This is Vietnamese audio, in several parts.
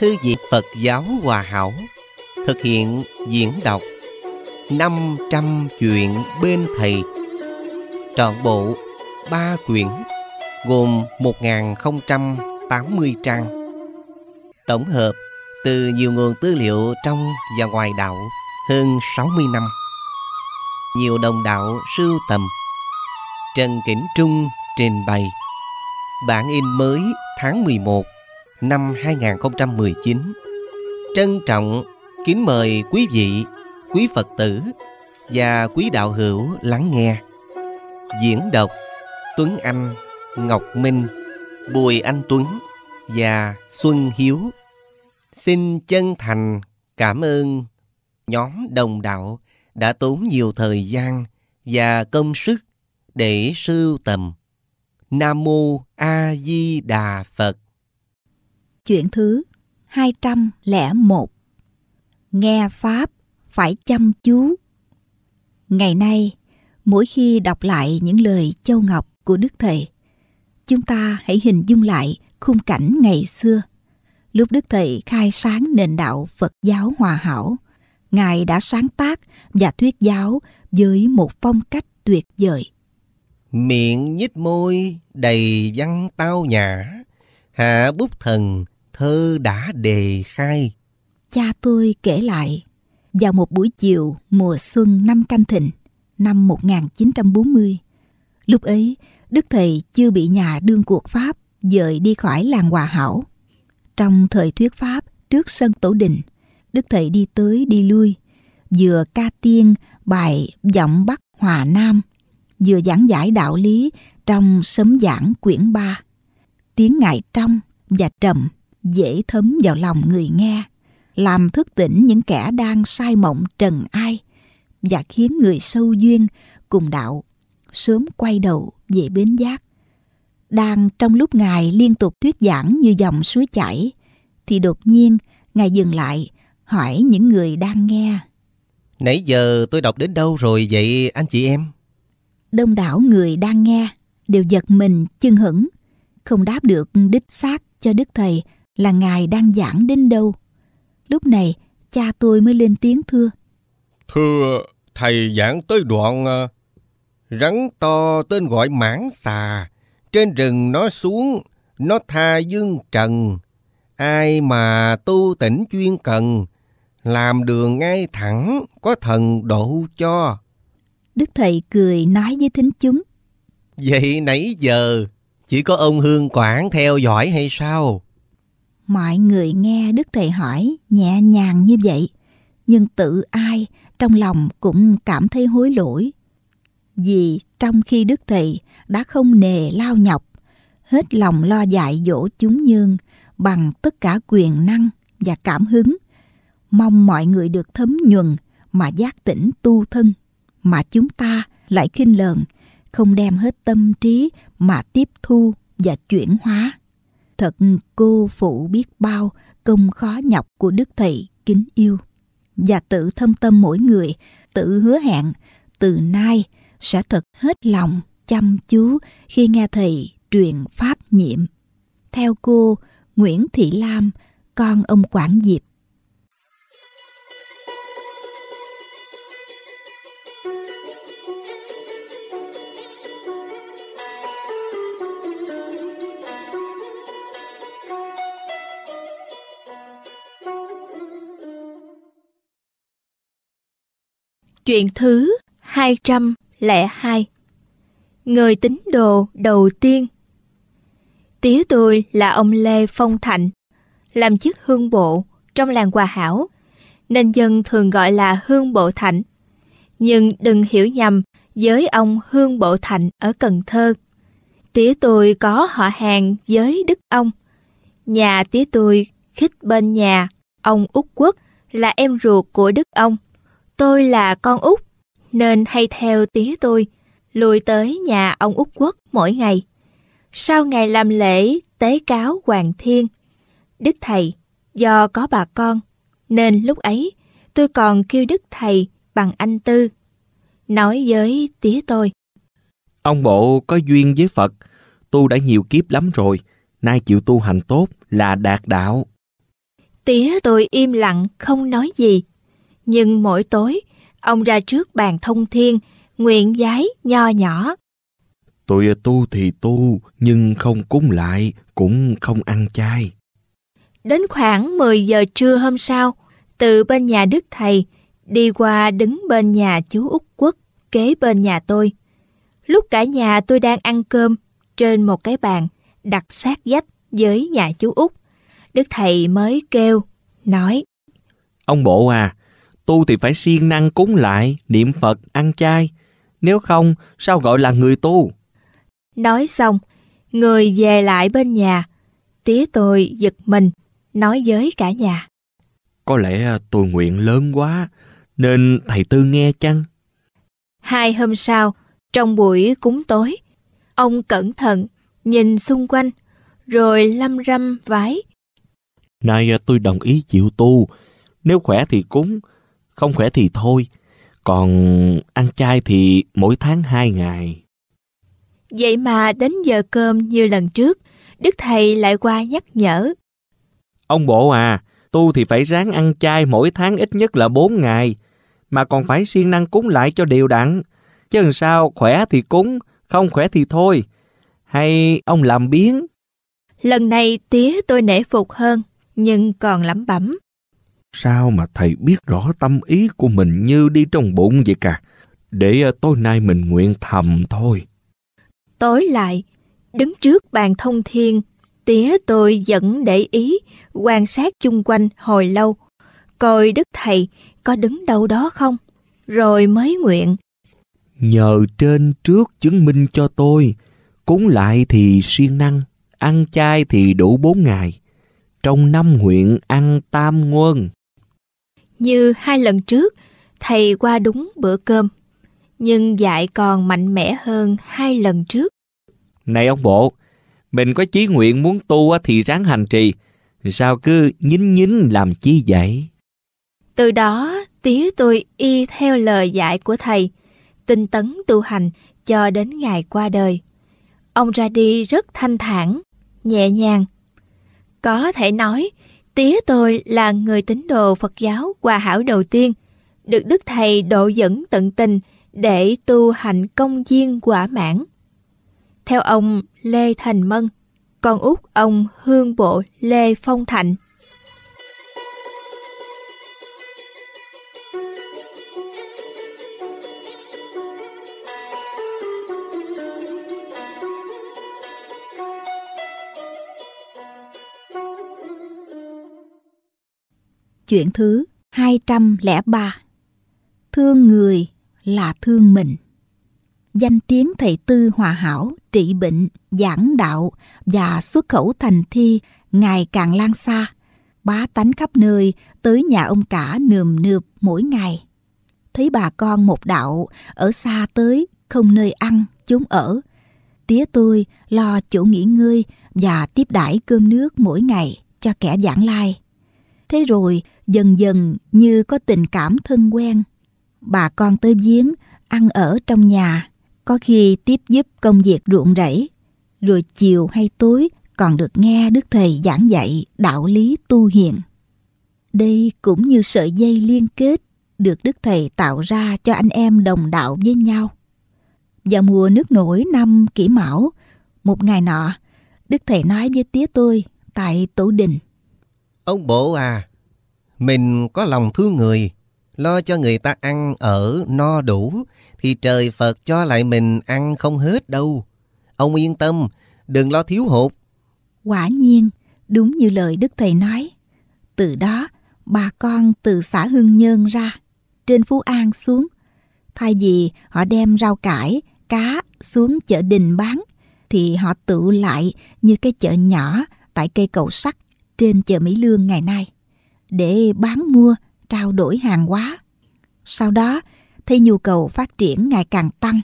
Thư viện Phật giáo Hòa Hảo Thực hiện diễn đọc 500 chuyện bên thầy Trọn bộ 3 quyển Gồm 1080 trang Tổng hợp từ nhiều nguồn tư liệu trong và ngoài đạo hơn 60 năm Nhiều đồng đạo sưu tầm Trần Kỉnh Trung trình bày Bản in mới tháng 11 năm 2019. Trân trọng kính mời quý vị, quý Phật tử và quý đạo hữu lắng nghe. Diễn đọc Tuấn Anh, Ngọc Minh, Bùi Anh Tuấn và Xuân Hiếu. Xin chân thành cảm ơn nhóm đồng đạo đã tốn nhiều thời gian và công sức để sưu tầm Nam Mô A Di Đà Phật Chuyện thứ 201 Nghe Pháp phải chăm chú Ngày nay, mỗi khi đọc lại những lời Châu Ngọc của Đức Thầy, chúng ta hãy hình dung lại khung cảnh ngày xưa. Lúc Đức Thầy khai sáng nền đạo Phật giáo hòa hảo, Ngài đã sáng tác và thuyết giáo với một phong cách tuyệt vời. Miệng nhít môi đầy văn tao nhã, hạ bút thần thơ đã đề khai. Cha tôi kể lại, vào một buổi chiều mùa xuân năm canh thịnh, năm 1940, lúc ấy Đức Thầy chưa bị nhà đương cuộc Pháp dời đi khỏi làng Hòa Hảo. Trong thời thuyết Pháp trước sân Tổ Đình, Đức Thầy đi tới đi lui, vừa ca tiên bài giọng Bắc Hòa Nam, vừa giảng giải đạo lý trong sấm giảng quyển ba Tiếng ngại trong và trầm dễ thấm vào lòng người nghe, làm thức tỉnh những kẻ đang sai mộng trần ai và khiến người sâu duyên cùng đạo sớm quay đầu về bến giác. Đang trong lúc Ngài liên tục thuyết giảng như dòng suối chảy, thì đột nhiên Ngài dừng lại hỏi những người đang nghe. Nãy giờ tôi đọc đến đâu rồi vậy anh chị em? Đông đảo người đang nghe đều giật mình chưng hửng không đáp được đích xác cho Đức Thầy là ngài đang giảng đến đâu. Lúc này, cha tôi mới lên tiếng thưa. Thưa, thầy giảng tới đoạn ờ, rắn to tên gọi mãn xà. Trên rừng nó xuống, nó tha dương trần. Ai mà tu tỉnh chuyên cần, làm đường ngay thẳng, có thần độ cho. Đức thầy cười nói với thính chúng. Vậy nãy giờ, chỉ có ông Hương Quảng theo dõi hay sao? Mọi người nghe Đức Thầy hỏi nhẹ nhàng như vậy, nhưng tự ai trong lòng cũng cảm thấy hối lỗi. Vì trong khi Đức Thầy đã không nề lao nhọc, hết lòng lo dạy dỗ chúng dương bằng tất cả quyền năng và cảm hứng, mong mọi người được thấm nhuần mà giác tỉnh tu thân, mà chúng ta lại khinh lờn, không đem hết tâm trí mà tiếp thu và chuyển hóa thật cô phụ biết bao công khó nhọc của đức thầy kính yêu và tự thâm tâm mỗi người tự hứa hẹn từ nay sẽ thật hết lòng chăm chú khi nghe thầy truyền pháp nhiệm theo cô nguyễn thị lam con ông quản diệp Chuyện thứ 202 Người tín đồ đầu tiên Tía tôi là ông Lê Phong Thạnh, làm chức hương bộ trong làng Hòa Hảo, nên dân thường gọi là hương bộ Thạnh. Nhưng đừng hiểu nhầm với ông hương bộ Thạnh ở Cần Thơ. Tía tôi có họ hàng với Đức ông. Nhà tía tôi khích bên nhà ông Úc Quốc là em ruột của Đức ông Tôi là con út, nên hay theo tía tôi, lùi tới nhà ông út quốc mỗi ngày. Sau ngày làm lễ tế cáo Hoàng Thiên, Đức Thầy, do có bà con, nên lúc ấy tôi còn kêu Đức Thầy bằng anh Tư. Nói với tía tôi. Ông bộ có duyên với Phật, tu đã nhiều kiếp lắm rồi, nay chịu tu hành tốt là đạt đạo. Tía tôi im lặng không nói gì, nhưng mỗi tối, ông ra trước bàn thông thiên, nguyện giái nho nhỏ. Tôi tu thì tu, nhưng không cúng lại, cũng không ăn chay. Đến khoảng 10 giờ trưa hôm sau, từ bên nhà Đức Thầy, đi qua đứng bên nhà chú út Quốc, kế bên nhà tôi. Lúc cả nhà tôi đang ăn cơm, trên một cái bàn, đặt sát dách với nhà chú út Đức Thầy mới kêu, nói Ông bộ à, tu thì phải siêng năng cúng lại, niệm Phật, ăn chay. Nếu không, sao gọi là người tu? Nói xong, người về lại bên nhà. Tía tôi giật mình, nói với cả nhà. Có lẽ à, tôi nguyện lớn quá, nên thầy Tư nghe chăng? Hai hôm sau, trong buổi cúng tối, ông cẩn thận nhìn xung quanh, rồi lâm râm vái. Nay à, tôi đồng ý chịu tu, nếu khỏe thì cúng, không khỏe thì thôi, còn ăn chay thì mỗi tháng hai ngày. Vậy mà đến giờ cơm như lần trước, Đức Thầy lại qua nhắc nhở. Ông bộ à, tu thì phải ráng ăn chay mỗi tháng ít nhất là bốn ngày, mà còn phải siêng năng cúng lại cho đều đặn. Chứ làm sao khỏe thì cúng, không khỏe thì thôi. Hay ông làm biến? Lần này tía tôi nể phục hơn, nhưng còn lẩm bẩm. Sao mà thầy biết rõ tâm ý của mình như đi trong bụng vậy cả? Để ờ, tối nay mình nguyện thầm thôi. Tối lại, đứng trước bàn thông thiên, tía tôi vẫn để ý, quan sát chung quanh hồi lâu. Coi đức thầy có đứng đâu đó không? Rồi mới nguyện. Nhờ trên trước chứng minh cho tôi, cúng lại thì siêng năng, ăn chay thì đủ bốn ngày. Trong năm nguyện ăn tam nguân. Như hai lần trước, thầy qua đúng bữa cơm, nhưng dạy còn mạnh mẽ hơn hai lần trước. Này ông bộ, mình có chí nguyện muốn tu thì ráng hành trì, sao cứ nhín nhín làm chi vậy? Từ đó, tía tôi y theo lời dạy của thầy, tinh tấn tu hành cho đến ngày qua đời. Ông ra đi rất thanh thản, nhẹ nhàng. Có thể nói, Tía tôi là người tín đồ Phật giáo hòa hảo đầu tiên, được Đức Thầy độ dẫn tận tình để tu hành công viên quả mãn. Theo ông Lê Thành Mân, con út ông Hương Bộ Lê Phong Thạnh Chuyện thứ 203 Thương người là thương mình Danh tiếng thầy tư hòa hảo, trị bệnh, giảng đạo và xuất khẩu thành thi ngày càng lan xa. Bá tánh khắp nơi, tới nhà ông cả nườm nượp mỗi ngày. Thấy bà con một đạo, ở xa tới, không nơi ăn, chúng ở. Tía tôi lo chỗ nghỉ ngơi và tiếp đãi cơm nước mỗi ngày cho kẻ giảng lai. Thế rồi dần dần như có tình cảm thân quen. Bà con tới giếng, ăn ở trong nhà, có khi tiếp giúp công việc ruộng rẫy. Rồi chiều hay tối còn được nghe Đức Thầy giảng dạy đạo lý tu hiền. Đây cũng như sợi dây liên kết được Đức Thầy tạo ra cho anh em đồng đạo với nhau. Vào mùa nước nổi năm kỷ mão, một ngày nọ, Đức Thầy nói với tía tôi tại Tổ Đình – Ông bộ à, mình có lòng thương người, lo cho người ta ăn ở no đủ, thì trời Phật cho lại mình ăn không hết đâu. Ông yên tâm, đừng lo thiếu hụt. Quả nhiên, đúng như lời Đức Thầy nói. Từ đó, bà con từ xã Hương Nhơn ra, trên Phú An xuống. Thay vì họ đem rau cải, cá xuống chợ đình bán, thì họ tự lại như cái chợ nhỏ tại cây cầu sắt trên chợ Mỹ Lương ngày nay để bán mua, trao đổi hàng hóa. Sau đó, thấy nhu cầu phát triển ngày càng tăng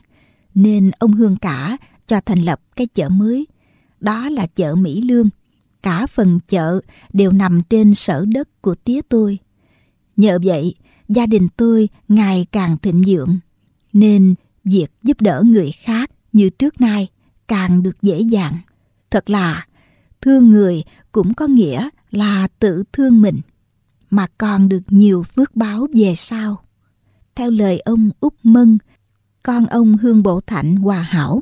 nên ông Hương Cả cho thành lập cái chợ mới, đó là chợ Mỹ Lương. Cả phần chợ đều nằm trên sở đất của tía tôi. Nhờ vậy, gia đình tôi ngày càng thịnh vượng, nên việc giúp đỡ người khác như trước nay càng được dễ dàng. Thật là thương người cũng có nghĩa là tự thương mình mà còn được nhiều phước báo về sau theo lời ông úc mân con ông hương bộ thạnh hòa hảo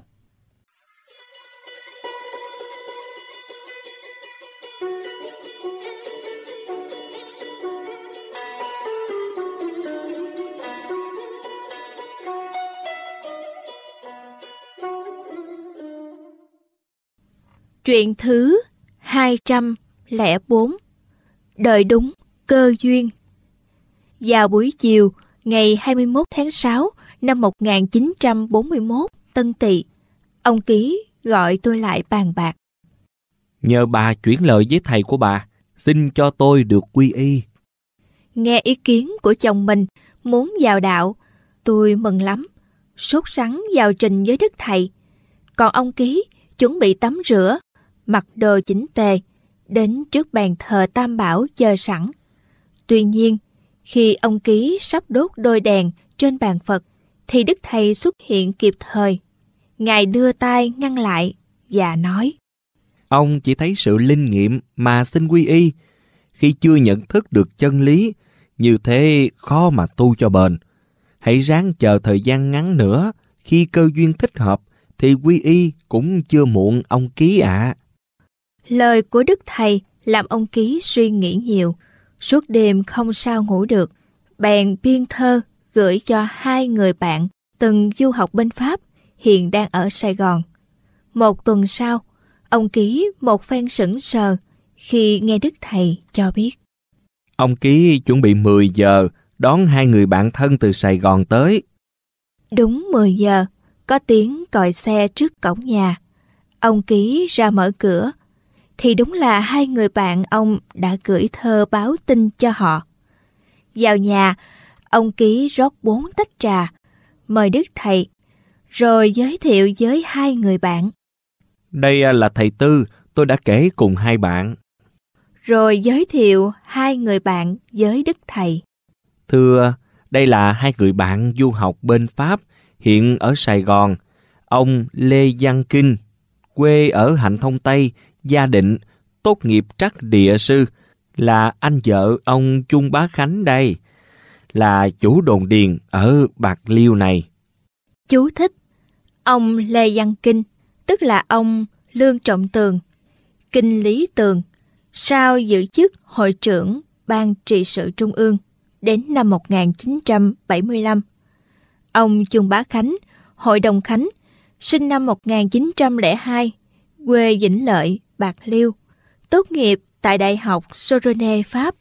Chuyện thứ 204 Đợi đúng cơ duyên Vào buổi chiều, ngày 21 tháng 6 năm 1941, Tân Tỵ, ông Ký gọi tôi lại bàn bạc. Nhờ bà chuyển lời với thầy của bà, xin cho tôi được quy y. Nghe ý kiến của chồng mình, muốn vào đạo, tôi mừng lắm, sốt sắng vào trình với đức thầy. Còn ông Ký chuẩn bị tắm rửa mặc đồ chỉnh tề, đến trước bàn thờ Tam Bảo chờ sẵn. Tuy nhiên, khi ông Ký sắp đốt đôi đèn trên bàn Phật, thì Đức Thầy xuất hiện kịp thời. Ngài đưa tay ngăn lại và nói. Ông chỉ thấy sự linh nghiệm mà xin quy y. Khi chưa nhận thức được chân lý, như thế khó mà tu cho bền. Hãy ráng chờ thời gian ngắn nữa, khi cơ duyên thích hợp thì quy y cũng chưa muộn ông ký ạ. À. Lời của Đức Thầy làm ông Ký suy nghĩ nhiều. Suốt đêm không sao ngủ được. Bèn biên thơ gửi cho hai người bạn từng du học bên Pháp, hiện đang ở Sài Gòn. Một tuần sau, ông Ký một phen sững sờ khi nghe Đức Thầy cho biết. Ông Ký chuẩn bị 10 giờ đón hai người bạn thân từ Sài Gòn tới. Đúng 10 giờ, có tiếng còi xe trước cổng nhà. Ông Ký ra mở cửa, thì đúng là hai người bạn ông đã gửi thơ báo tin cho họ. Vào nhà, ông Ký rót bốn tách trà, mời Đức Thầy, rồi giới thiệu với hai người bạn. Đây à, là thầy Tư, tôi đã kể cùng hai bạn. Rồi giới thiệu hai người bạn với Đức Thầy. Thưa, đây là hai người bạn du học bên Pháp, hiện ở Sài Gòn. Ông Lê Giang Kinh, quê ở Hạnh Thông Tây, gia định, tốt nghiệp trắc địa sư, là anh vợ ông Chung Bá Khánh đây, là chủ đồn điền ở Bạc Liêu này. Chú thích, ông Lê Văn Kinh, tức là ông Lương Trọng Tường, Kinh Lý Tường, sau giữ chức hội trưởng Ban trị sự Trung ương đến năm 1975. Ông Chung Bá Khánh, Hội đồng Khánh, sinh năm 1902, quê Vĩnh Lợi, Bạc Liêu, tốt nghiệp tại Đại học Sorbonne Pháp,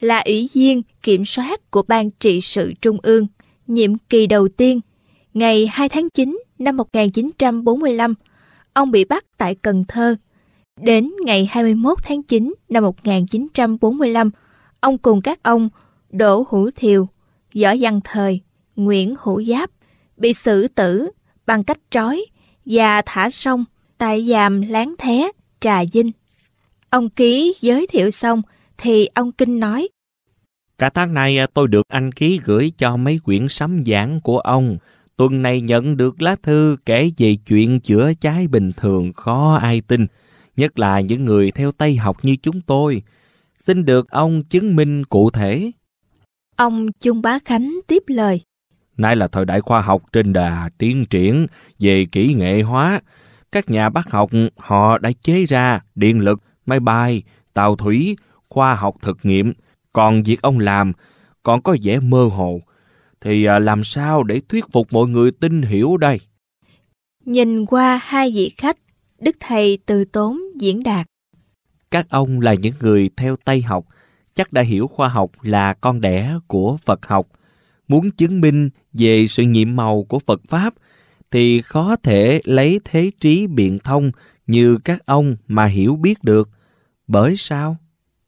là ủy viên kiểm soát của Ban trị sự Trung ương, nhiệm kỳ đầu tiên, ngày 2 tháng 9 năm 1945, ông bị bắt tại Cần Thơ. Đến ngày 21 tháng 9 năm 1945, ông cùng các ông Đỗ Hữu Thiều, Võ Văn Thời, Nguyễn Hữu Giáp bị xử tử bằng cách trói và thả sông tại giàm láng thé, trà dinh. Ông Ký giới thiệu xong thì ông Kinh nói Cả tháng nay à, tôi được anh Ký gửi cho mấy quyển sấm giảng của ông. Tuần này nhận được lá thư kể về chuyện chữa cháy bình thường khó ai tin, nhất là những người theo Tây học như chúng tôi. Xin được ông chứng minh cụ thể. Ông chung Bá Khánh tiếp lời. Nay là thời đại khoa học trên đà tiến triển về kỹ nghệ hóa, các nhà bác học họ đã chế ra điện lực, máy bay, tàu thủy, khoa học thực nghiệm. Còn việc ông làm còn có vẻ mơ hồ. Thì à, làm sao để thuyết phục mọi người tin hiểu đây? Nhìn qua hai vị khách, Đức Thầy từ tốn diễn đạt. Các ông là những người theo Tây học, chắc đã hiểu khoa học là con đẻ của Phật học. Muốn chứng minh về sự nhiệm màu của Phật Pháp – thì khó thể lấy thế trí biện thông như các ông mà hiểu biết được. Bởi sao?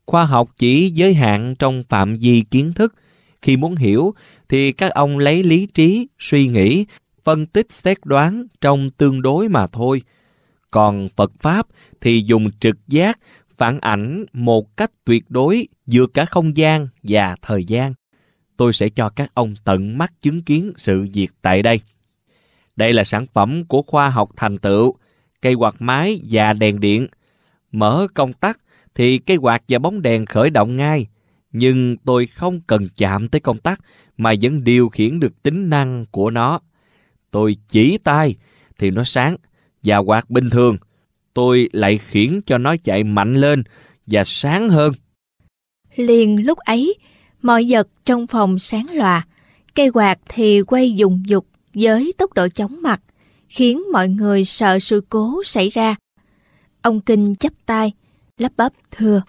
Khoa học chỉ giới hạn trong phạm vi kiến thức. Khi muốn hiểu thì các ông lấy lý trí, suy nghĩ, phân tích xét đoán trong tương đối mà thôi. Còn Phật Pháp thì dùng trực giác phản ảnh một cách tuyệt đối giữa cả không gian và thời gian. Tôi sẽ cho các ông tận mắt chứng kiến sự việc tại đây. Đây là sản phẩm của khoa học thành tựu, cây quạt máy và đèn điện. Mở công tắc thì cây quạt và bóng đèn khởi động ngay, nhưng tôi không cần chạm tới công tắc mà vẫn điều khiển được tính năng của nó. Tôi chỉ tay thì nó sáng và quạt bình thường. Tôi lại khiến cho nó chạy mạnh lên và sáng hơn. Liền lúc ấy, mọi vật trong phòng sáng lòa, cây quạt thì quay dùng dục với tốc độ chóng mặt, khiến mọi người sợ sự cố xảy ra. Ông Kinh chắp tay, lắp bắp thưa.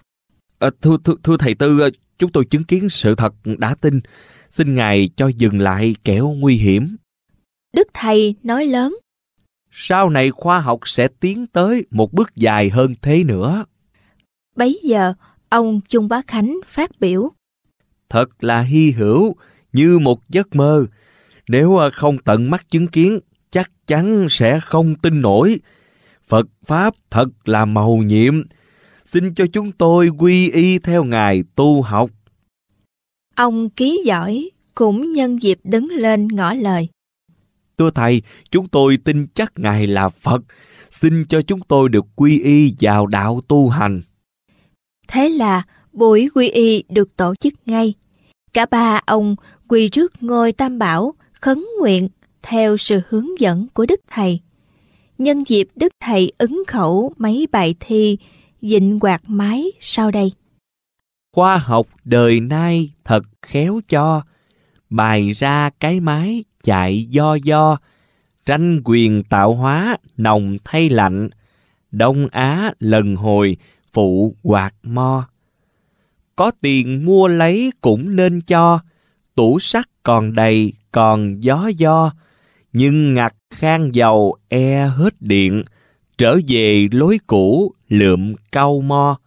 À, thưa, thưa, thưa thầy Tư, à, chúng tôi chứng kiến sự thật đã tin. Xin Ngài cho dừng lại kẻo nguy hiểm. Đức Thầy nói lớn. Sau này khoa học sẽ tiến tới một bước dài hơn thế nữa. Bấy giờ, ông Trung Bá Khánh phát biểu. Thật là hy hữu, như một giấc mơ, nếu à, không tận mắt chứng kiến, chắc chắn sẽ không tin nổi. Phật Pháp thật là màu nhiệm. Xin cho chúng tôi quy y theo Ngài tu học. Ông ký giỏi cũng nhân dịp đứng lên ngỏ lời. Thưa Thầy, chúng tôi tin chắc Ngài là Phật. Xin cho chúng tôi được quy y vào đạo tu hành. Thế là buổi quy y được tổ chức ngay. Cả ba ông quỳ trước ngôi Tam Bảo khấn nguyện theo sự hướng dẫn của Đức Thầy. Nhân dịp Đức Thầy ứng khẩu mấy bài thi dịnh quạt máy sau đây. Khoa học đời nay thật khéo cho, bài ra cái máy chạy do do, tranh quyền tạo hóa nồng thay lạnh, Đông Á lần hồi phụ quạt mo. Có tiền mua lấy cũng nên cho, tủ sắt còn đầy còn gió do, nhưng ngặt khang dầu e hết điện, trở về lối cũ lượm câu mo.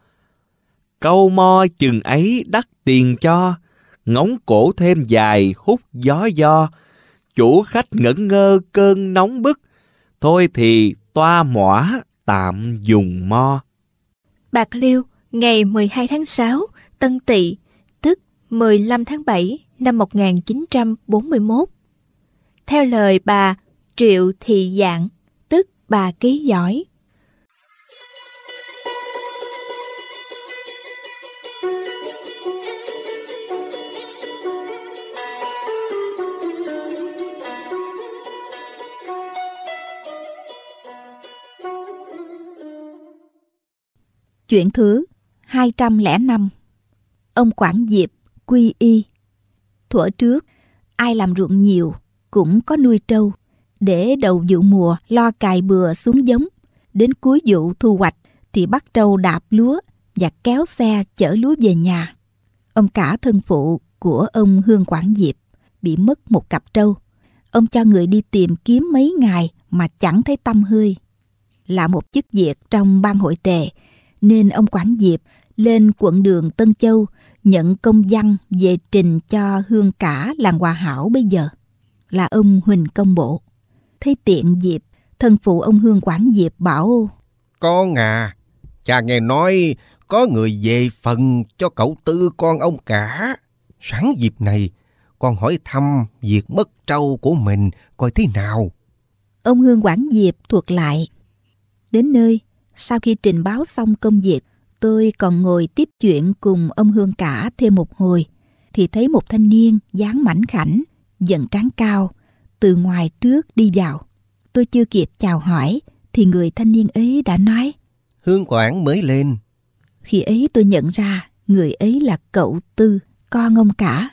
Câu mo chừng ấy đắt tiền cho, ngóng cổ thêm dài hút gió do, chủ khách ngẩn ngơ cơn nóng bức, thôi thì toa mỏa tạm dùng mo. Bạc Liêu, ngày 12 tháng 6, Tân Tỵ, tức 15 tháng 7 năm 1941. Theo lời bà Triệu Thị Dạng, tức bà Ký Giỏi. Chuyện thứ 205 Ông Quảng Diệp quy y thuở trước, ai làm ruộng nhiều cũng có nuôi trâu, để đầu vụ mùa lo cài bừa xuống giống, đến cuối vụ thu hoạch thì bắt trâu đạp lúa và kéo xe chở lúa về nhà. Ông cả thân phụ của ông Hương Quảng Diệp bị mất một cặp trâu. Ông cho người đi tìm kiếm mấy ngày mà chẳng thấy tâm hơi. Là một chức việc trong ban hội tề, nên ông Quảng Diệp lên quận đường Tân Châu nhận công văn về trình cho hương cả làng hòa hảo bây giờ là ông huỳnh công bộ thấy tiện dịp thân phụ ông hương quảng diệp bảo con à cha nghe nói có người về phần cho cậu tư con ông cả sáng dịp này con hỏi thăm việc mất trâu của mình coi thế nào ông hương quảng diệp thuộc lại đến nơi sau khi trình báo xong công việc tôi còn ngồi tiếp chuyện cùng ông Hương Cả thêm một hồi, thì thấy một thanh niên dáng mảnh khảnh, dần trán cao, từ ngoài trước đi vào. Tôi chưa kịp chào hỏi, thì người thanh niên ấy đã nói. Hương Quảng mới lên. Khi ấy tôi nhận ra người ấy là cậu Tư, con ông Cả.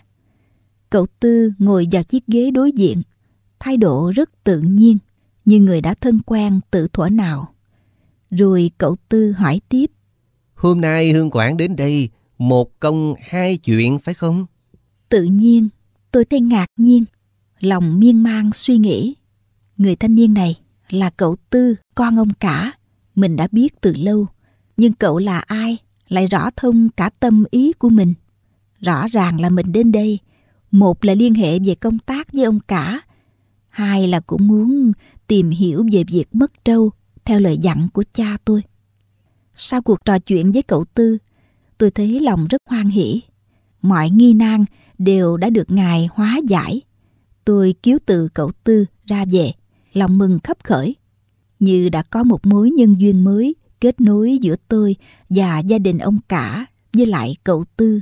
Cậu Tư ngồi vào chiếc ghế đối diện, thái độ rất tự nhiên, như người đã thân quen tự thuở nào. Rồi cậu Tư hỏi tiếp Hôm nay Hương Quảng đến đây, một công hai chuyện phải không? Tự nhiên, tôi thấy ngạc nhiên, lòng miên man suy nghĩ. Người thanh niên này là cậu Tư, con ông cả, mình đã biết từ lâu. Nhưng cậu là ai lại rõ thông cả tâm ý của mình. Rõ ràng là mình đến đây, một là liên hệ về công tác với ông cả, hai là cũng muốn tìm hiểu về việc mất trâu theo lời dặn của cha tôi. Sau cuộc trò chuyện với cậu Tư, tôi thấy lòng rất hoan hỉ, Mọi nghi nan đều đã được Ngài hóa giải. Tôi cứu từ cậu Tư ra về, lòng mừng khấp khởi. Như đã có một mối nhân duyên mới kết nối giữa tôi và gia đình ông cả với lại cậu Tư.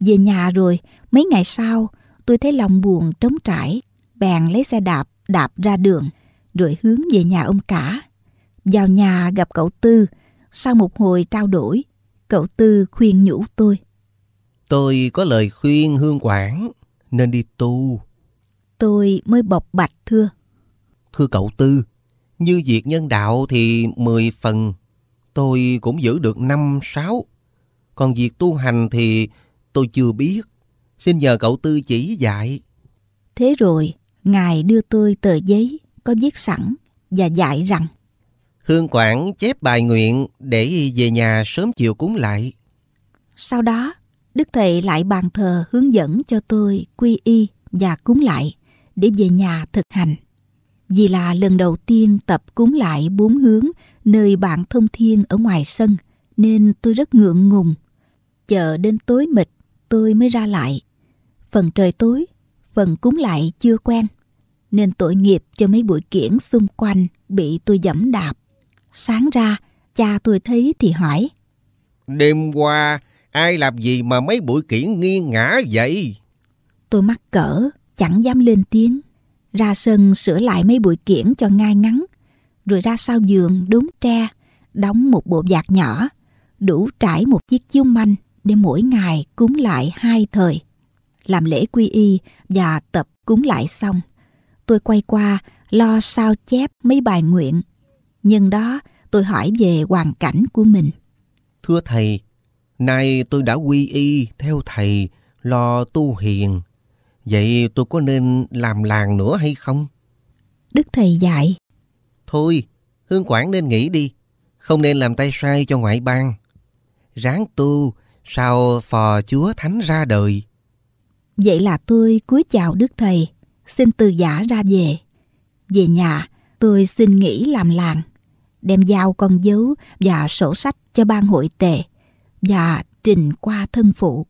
Về nhà rồi, mấy ngày sau, tôi thấy lòng buồn trống trải, bèn lấy xe đạp đạp ra đường, rồi hướng về nhà ông cả. Vào nhà gặp cậu Tư, sau một hồi trao đổi, cậu Tư khuyên nhủ tôi. Tôi có lời khuyên Hương Quảng, nên đi tu. Tôi mới bộc bạch thưa. Thưa cậu Tư, như việc nhân đạo thì mười phần, tôi cũng giữ được năm sáu Còn việc tu hành thì tôi chưa biết, xin nhờ cậu Tư chỉ dạy. Thế rồi, Ngài đưa tôi tờ giấy có viết sẵn và dạy rằng Hương Quảng chép bài nguyện để về nhà sớm chiều cúng lại. Sau đó, Đức Thầy lại bàn thờ hướng dẫn cho tôi quy y và cúng lại để về nhà thực hành. Vì là lần đầu tiên tập cúng lại bốn hướng nơi bạn thông thiên ở ngoài sân nên tôi rất ngượng ngùng. Chờ đến tối mịt tôi mới ra lại. Phần trời tối, phần cúng lại chưa quen nên tội nghiệp cho mấy buổi kiển xung quanh bị tôi dẫm đạp. Sáng ra, cha tôi thấy thì hỏi. Đêm qua, ai làm gì mà mấy bụi kiển nghiêng ngã vậy? Tôi mắc cỡ, chẳng dám lên tiếng. Ra sân sửa lại mấy bụi kiển cho ngay ngắn. Rồi ra sau giường đốn tre, đóng một bộ vạt nhỏ, đủ trải một chiếc chiếu manh để mỗi ngày cúng lại hai thời. Làm lễ quy y và tập cúng lại xong, tôi quay qua lo sao chép mấy bài nguyện Nhân đó, tôi hỏi về hoàn cảnh của mình. Thưa thầy, nay tôi đã quy y theo thầy lo tu hiền. Vậy tôi có nên làm làng nữa hay không? Đức thầy dạy. Thôi, Hương Quảng nên nghỉ đi. Không nên làm tay sai cho ngoại bang. Ráng tu, sau phò chúa thánh ra đời. Vậy là tôi cúi chào Đức Thầy, xin từ giả ra về. Về nhà, tôi xin nghỉ làm làng đem giao con dấu và sổ sách cho ban hội tề và trình qua thân phụ.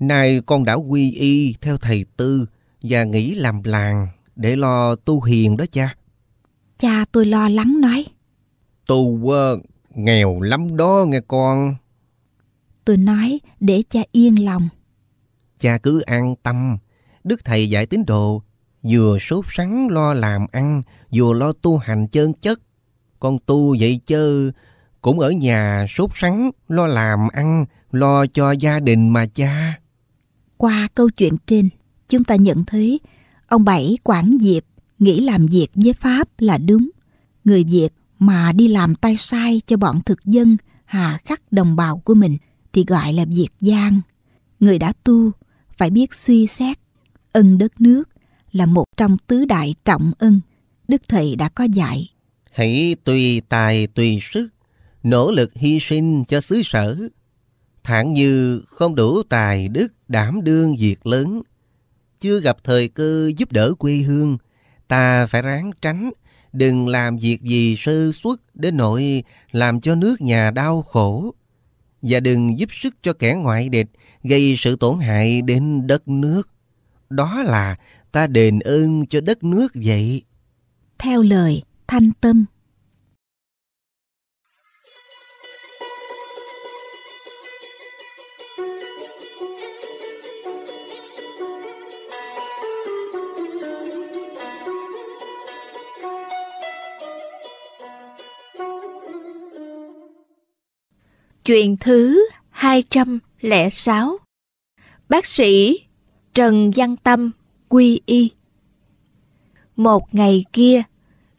Nay con đã quy y theo thầy tư và nghỉ làm làng để lo tu hiền đó cha. Cha tôi lo lắng nói. Tu uh, nghèo lắm đó nghe con. Tôi nói để cha yên lòng. Cha cứ an tâm, Đức Thầy dạy tín đồ vừa sốt sắng lo làm ăn, vừa lo tu hành chân chất con tu vậy chứ cũng ở nhà sốt sắng, lo làm ăn, lo cho gia đình mà cha. Qua câu chuyện trên, chúng ta nhận thấy ông Bảy quản Diệp nghĩ làm việc với Pháp là đúng. Người Việt mà đi làm tay sai cho bọn thực dân hà khắc đồng bào của mình thì gọi là việc gian. Người đã tu phải biết suy xét. Ân đất nước là một trong tứ đại trọng ân. Đức Thầy đã có dạy Hãy tùy tài tùy sức, nỗ lực hy sinh cho xứ sở. thản như không đủ tài đức đảm đương việc lớn, chưa gặp thời cơ giúp đỡ quê hương, ta phải ráng tránh, đừng làm việc gì sơ suất đến nỗi làm cho nước nhà đau khổ. Và đừng giúp sức cho kẻ ngoại địch gây sự tổn hại đến đất nước. Đó là ta đền ơn cho đất nước vậy. Theo lời thanh tâm Chuyện thứ 206 Bác sĩ Trần Văn Tâm quy y Một ngày kia,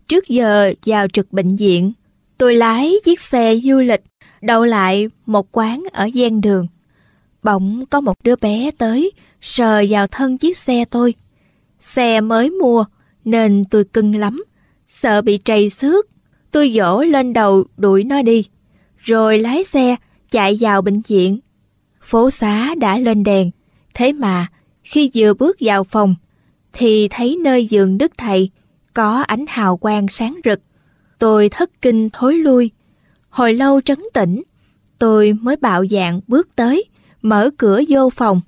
Trước giờ vào trực bệnh viện, tôi lái chiếc xe du lịch đậu lại một quán ở gian đường. Bỗng có một đứa bé tới sờ vào thân chiếc xe tôi. Xe mới mua nên tôi cưng lắm, sợ bị trầy xước. Tôi dỗ lên đầu đuổi nó đi, rồi lái xe chạy vào bệnh viện. Phố xá đã lên đèn, thế mà khi vừa bước vào phòng thì thấy nơi giường đức thầy có ánh hào quang sáng rực. Tôi thất kinh thối lui. Hồi lâu trấn tĩnh, tôi mới bạo dạng bước tới, mở cửa vô phòng.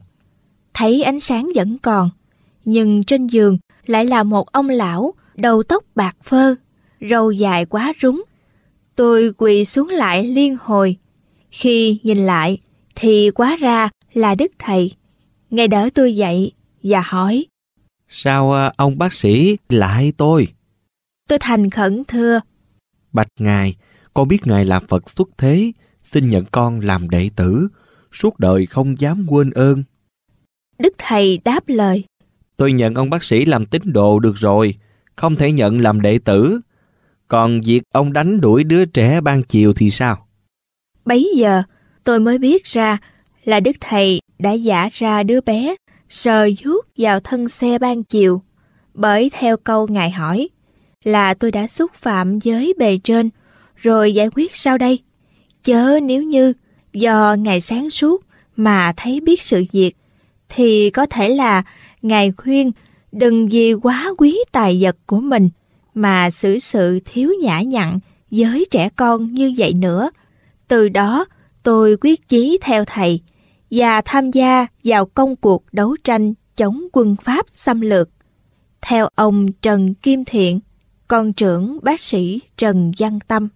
Thấy ánh sáng vẫn còn, nhưng trên giường lại là một ông lão, đầu tóc bạc phơ, râu dài quá rúng. Tôi quỳ xuống lại liên hồi. Khi nhìn lại, thì quá ra là đức thầy. Ngài đỡ tôi dậy và hỏi, Sao ờ, ông bác sĩ lại tôi? Tôi thành khẩn thưa. Bạch Ngài, con biết Ngài là Phật xuất thế, xin nhận con làm đệ tử, suốt đời không dám quên ơn. Đức Thầy đáp lời. Tôi nhận ông bác sĩ làm tín đồ được rồi, không thể nhận làm đệ tử. Còn việc ông đánh đuổi đứa trẻ ban chiều thì sao? Bấy giờ, tôi mới biết ra là Đức Thầy đã giả ra đứa bé sờ vuốt vào thân xe ban chiều, bởi theo câu ngài hỏi là tôi đã xúc phạm với bề trên, rồi giải quyết sau đây. Chớ nếu như do ngày sáng suốt mà thấy biết sự việc, thì có thể là ngài khuyên đừng vì quá quý tài vật của mình mà xử sự thiếu nhã nhặn với trẻ con như vậy nữa. Từ đó, tôi quyết chí theo thầy, và tham gia vào công cuộc đấu tranh chống quân Pháp xâm lược. Theo ông Trần Kim Thiện, con trưởng bác sĩ Trần Văn Tâm.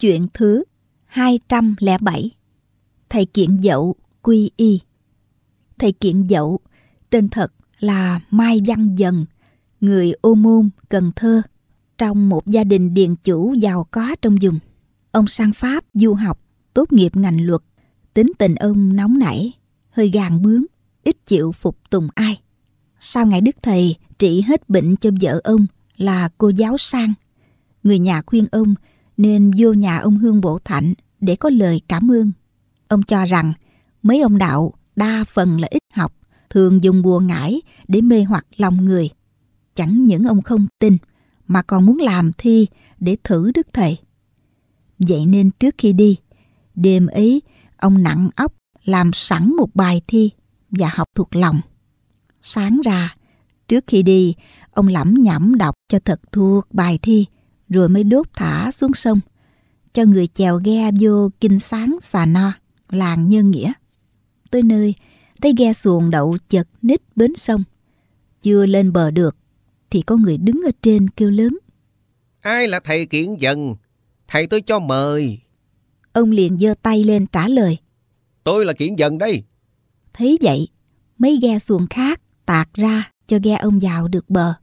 Chuyện thứ 207 Thầy Kiện Dậu quy y Thầy Kiện Dậu tên thật là Mai Văn Dần người ô môn Cần Thơ trong một gia đình điền chủ giàu có trong vùng. Ông sang Pháp du học, tốt nghiệp ngành luật. Tính tình ông nóng nảy, hơi gàn bướng, ít chịu phục tùng ai. Sau ngày Đức Thầy trị hết bệnh cho vợ ông là cô giáo sang. Người nhà khuyên ông nên vô nhà ông Hương Bộ Thạnh để có lời cảm ơn. Ông cho rằng mấy ông đạo đa phần là ít học, thường dùng bùa ngải để mê hoặc lòng người. Chẳng những ông không tin mà còn muốn làm thi để thử đức thầy. Vậy nên trước khi đi, đêm ấy ông nặng óc làm sẵn một bài thi và học thuộc lòng. Sáng ra, trước khi đi, ông lẩm nhẩm đọc cho thật thuộc bài thi rồi mới đốt thả xuống sông, cho người chèo ghe vô kinh sáng xà no, làng nhân nghĩa. Tới nơi, thấy ghe xuồng đậu chật nít bến sông. Chưa lên bờ được, thì có người đứng ở trên kêu lớn. Ai là thầy kiện dần? Thầy tôi cho mời. Ông liền giơ tay lên trả lời. Tôi là kiện dần đây. Thấy vậy, mấy ghe xuồng khác tạt ra cho ghe ông vào được bờ.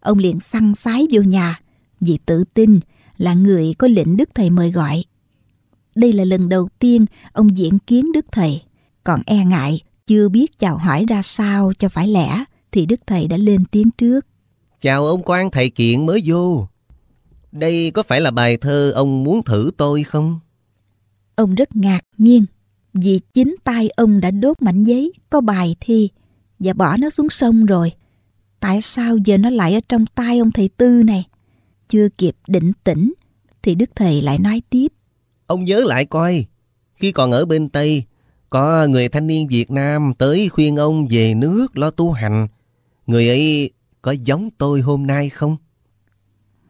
Ông liền xăng sái vô nhà, vì tự tin là người có lệnh Đức Thầy mời gọi. Đây là lần đầu tiên ông diễn kiến Đức Thầy, còn e ngại chưa biết chào hỏi ra sao cho phải lẽ thì Đức Thầy đã lên tiếng trước. Chào ông quan thầy kiện mới vô. Đây có phải là bài thơ ông muốn thử tôi không? Ông rất ngạc nhiên vì chính tay ông đã đốt mảnh giấy có bài thi và bỏ nó xuống sông rồi. Tại sao giờ nó lại ở trong tay ông thầy Tư này? chưa kịp định tĩnh thì Đức Thầy lại nói tiếp. Ông nhớ lại coi, khi còn ở bên Tây, có người thanh niên Việt Nam tới khuyên ông về nước lo tu hành. Người ấy có giống tôi hôm nay không?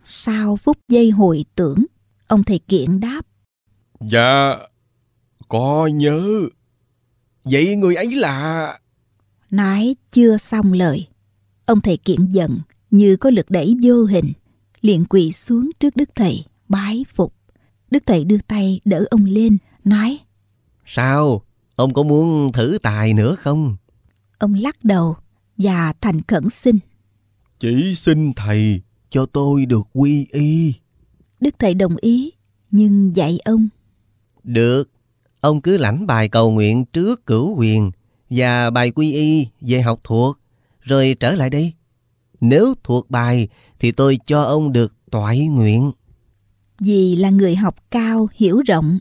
Sau phút giây hồi tưởng, ông thầy kiện đáp. Dạ, có nhớ. Vậy người ấy là... Nói chưa xong lời, ông thầy kiện giận như có lực đẩy vô hình liền quỳ xuống trước Đức Thầy, bái phục. Đức Thầy đưa tay đỡ ông lên, nói Sao? Ông có muốn thử tài nữa không? Ông lắc đầu và thành khẩn xin. Chỉ xin Thầy cho tôi được quy y. Đức Thầy đồng ý, nhưng dạy ông. Được, ông cứ lãnh bài cầu nguyện trước cửu quyền và bài quy y về học thuộc, rồi trở lại đây nếu thuộc bài thì tôi cho ông được toại nguyện. Vì là người học cao, hiểu rộng.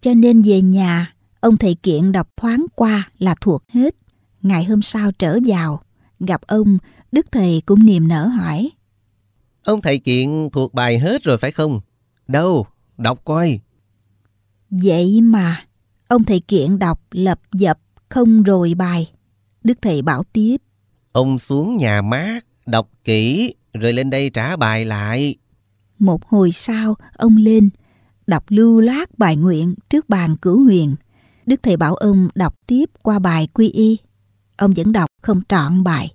Cho nên về nhà, ông thầy kiện đọc thoáng qua là thuộc hết. Ngày hôm sau trở vào, gặp ông, Đức Thầy cũng niềm nở hỏi. Ông thầy kiện thuộc bài hết rồi phải không? Đâu, đọc coi. Vậy mà, ông thầy kiện đọc lập dập không rồi bài. Đức Thầy bảo tiếp. Ông xuống nhà mát, đọc kỹ, rồi lên đây trả bài lại. Một hồi sau, ông lên, đọc lưu loát bài nguyện trước bàn cửu huyền. Đức Thầy bảo ông đọc tiếp qua bài quy y. Ông vẫn đọc không trọn bài.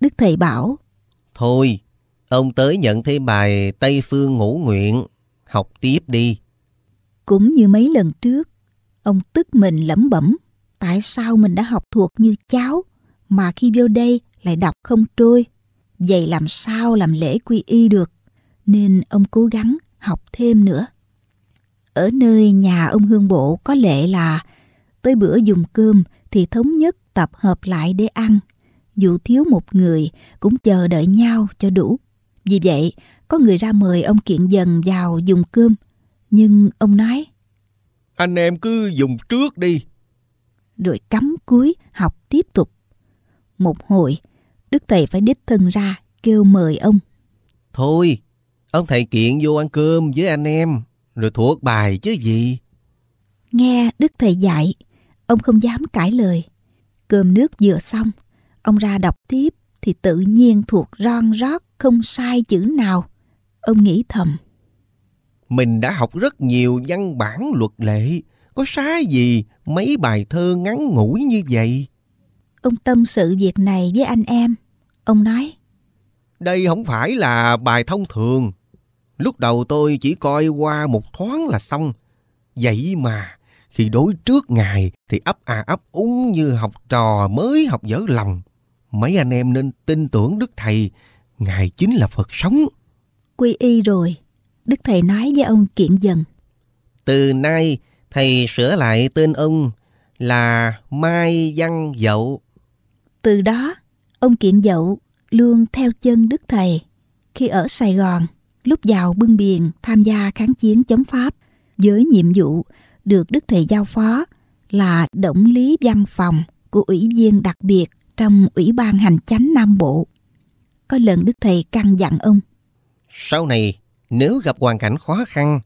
Đức Thầy bảo, Thôi, ông tới nhận thêm bài Tây Phương Ngũ Nguyện, học tiếp đi. Cũng như mấy lần trước, ông tức mình lẩm bẩm, tại sao mình đã học thuộc như cháu, mà khi vô đây lại đọc không trôi. Vậy làm sao làm lễ quy y được? Nên ông cố gắng học thêm nữa. Ở nơi nhà ông Hương Bộ có lệ là tới bữa dùng cơm thì thống nhất tập hợp lại để ăn. Dù thiếu một người cũng chờ đợi nhau cho đủ. Vì vậy, có người ra mời ông Kiện Dần vào dùng cơm. Nhưng ông nói Anh em cứ dùng trước đi. Rồi cắm cúi học tiếp tục. Một hồi, Đức Thầy phải đích thân ra kêu mời ông. Thôi, ông thầy kiện vô ăn cơm với anh em, rồi thuộc bài chứ gì. Nghe Đức Thầy dạy, ông không dám cãi lời. Cơm nước vừa xong, ông ra đọc tiếp thì tự nhiên thuộc ron rót không sai chữ nào. Ông nghĩ thầm. Mình đã học rất nhiều văn bản luật lệ, có sai gì mấy bài thơ ngắn ngủi như vậy? Ông tâm sự việc này với anh em. Ông nói. Đây không phải là bài thông thường. Lúc đầu tôi chỉ coi qua một thoáng là xong. Vậy mà, khi đối trước ngài thì ấp à ấp úng như học trò mới học dở lòng. Mấy anh em nên tin tưởng Đức Thầy, Ngài chính là Phật sống. Quy y rồi, Đức Thầy nói với ông kiện dần. Từ nay, Thầy sửa lại tên ông là Mai Văn Dậu. Từ đó, ông Kiện Dậu luôn theo chân Đức Thầy. Khi ở Sài Gòn, lúc vào bưng biền tham gia kháng chiến chống Pháp với nhiệm vụ được Đức Thầy giao phó là động lý văn phòng của Ủy viên đặc biệt trong Ủy ban Hành chánh Nam Bộ. Có lần Đức Thầy căn dặn ông. Sau này, nếu gặp hoàn cảnh khó khăn,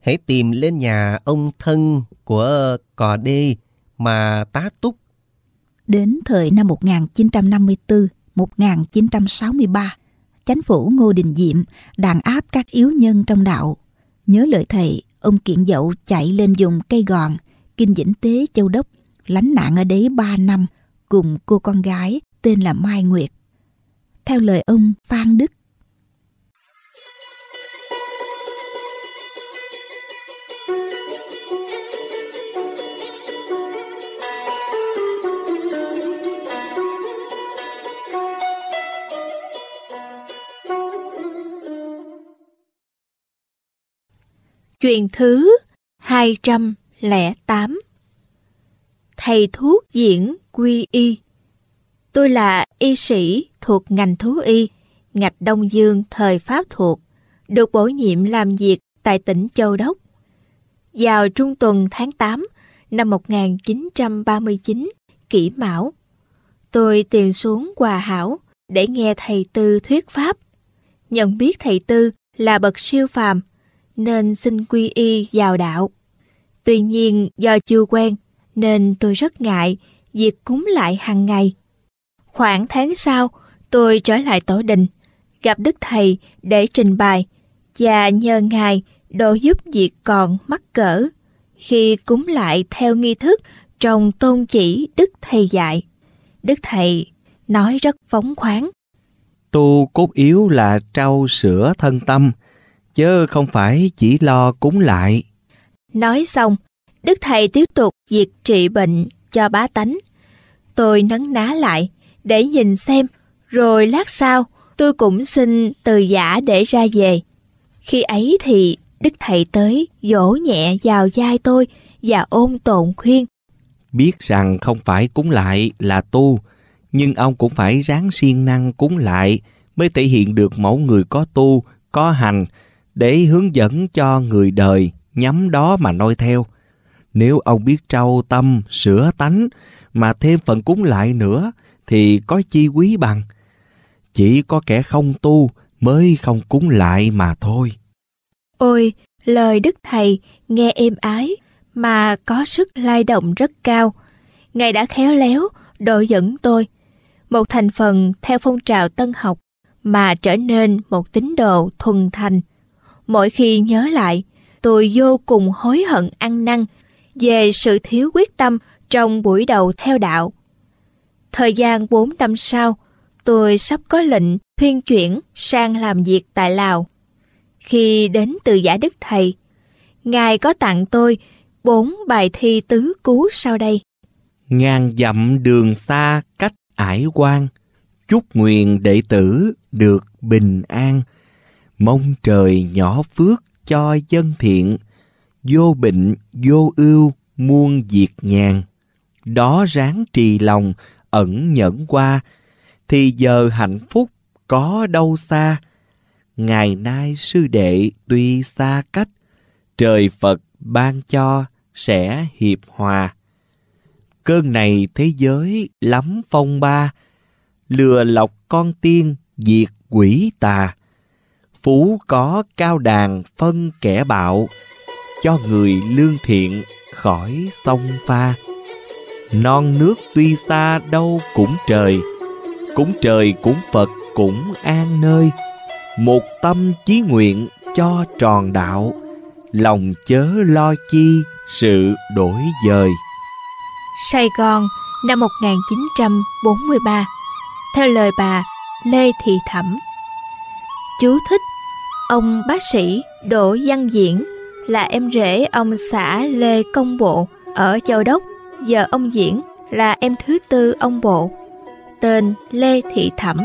hãy tìm lên nhà ông thân của cò đê mà tá túc Đến thời năm 1954-1963, chánh phủ Ngô Đình Diệm đàn áp các yếu nhân trong đạo. Nhớ lời thầy, ông kiện dậu chạy lên dùng cây gòn, kinh dĩnh tế châu đốc, lánh nạn ở đấy 3 năm cùng cô con gái tên là Mai Nguyệt. Theo lời ông Phan Đức Chuyện thứ 208 Thầy thuốc diễn quy y Tôi là y sĩ thuộc ngành thú y, ngạch Đông Dương thời Pháp thuộc, được bổ nhiệm làm việc tại tỉnh Châu Đốc. Vào trung tuần tháng 8 năm 1939, kỷ mão, tôi tìm xuống Hòa Hảo để nghe thầy Tư thuyết Pháp. Nhận biết thầy Tư là bậc siêu phàm, nên xin quy y vào đạo. Tuy nhiên do chưa quen nên tôi rất ngại việc cúng lại hàng ngày. Khoảng tháng sau, tôi trở lại tổ đình, gặp Đức Thầy để trình bày và nhờ Ngài đồ giúp việc còn mắc cỡ khi cúng lại theo nghi thức trong tôn chỉ Đức Thầy dạy. Đức Thầy nói rất phóng khoáng. Tu cốt yếu là trau sửa thân tâm, chứ không phải chỉ lo cúng lại. Nói xong, Đức Thầy tiếp tục việc trị bệnh cho bá tánh. Tôi nấn ná lại để nhìn xem, rồi lát sau tôi cũng xin từ giả để ra về. Khi ấy thì Đức Thầy tới dỗ nhẹ vào vai tôi và ôm tồn khuyên. Biết rằng không phải cúng lại là tu, nhưng ông cũng phải ráng siêng năng cúng lại mới thể hiện được mẫu người có tu, có hành, để hướng dẫn cho người đời nhắm đó mà noi theo. Nếu ông biết trau tâm, sửa tánh mà thêm phần cúng lại nữa thì có chi quý bằng. Chỉ có kẻ không tu mới không cúng lại mà thôi. Ôi, lời Đức Thầy nghe êm ái mà có sức lay động rất cao. Ngài đã khéo léo đội dẫn tôi, một thành phần theo phong trào tân học mà trở nên một tín đồ thuần thành Mỗi khi nhớ lại, tôi vô cùng hối hận ăn năn về sự thiếu quyết tâm trong buổi đầu theo đạo. Thời gian 4 năm sau, tôi sắp có lệnh thuyên chuyển sang làm việc tại Lào. Khi đến từ giả Đức Thầy, Ngài có tặng tôi bốn bài thi tứ cú sau đây. Ngàn dặm đường xa cách ải quan, chúc nguyện đệ tử được bình an mong trời nhỏ phước cho dân thiện vô bệnh vô ưu muôn diệt nhàn đó ráng trì lòng ẩn nhẫn qua thì giờ hạnh phúc có đâu xa ngày nay sư đệ tuy xa cách trời phật ban cho sẽ hiệp hòa cơn này thế giới lắm phong ba lừa lọc con tiên diệt quỷ tà phú có cao đàn phân kẻ bạo cho người lương thiện khỏi sông pha non nước tuy xa đâu cũng trời cũng trời cũng phật cũng an nơi một tâm chí nguyện cho tròn đạo lòng chớ lo chi sự đổi dời Sài Gòn năm 1943 theo lời bà Lê Thị Thẩm Chú thích Ông bác sĩ Đỗ Văn Diễn là em rể ông xã Lê Công Bộ ở Châu Đốc, giờ ông Diễn là em thứ tư ông Bộ, tên Lê Thị Thẩm.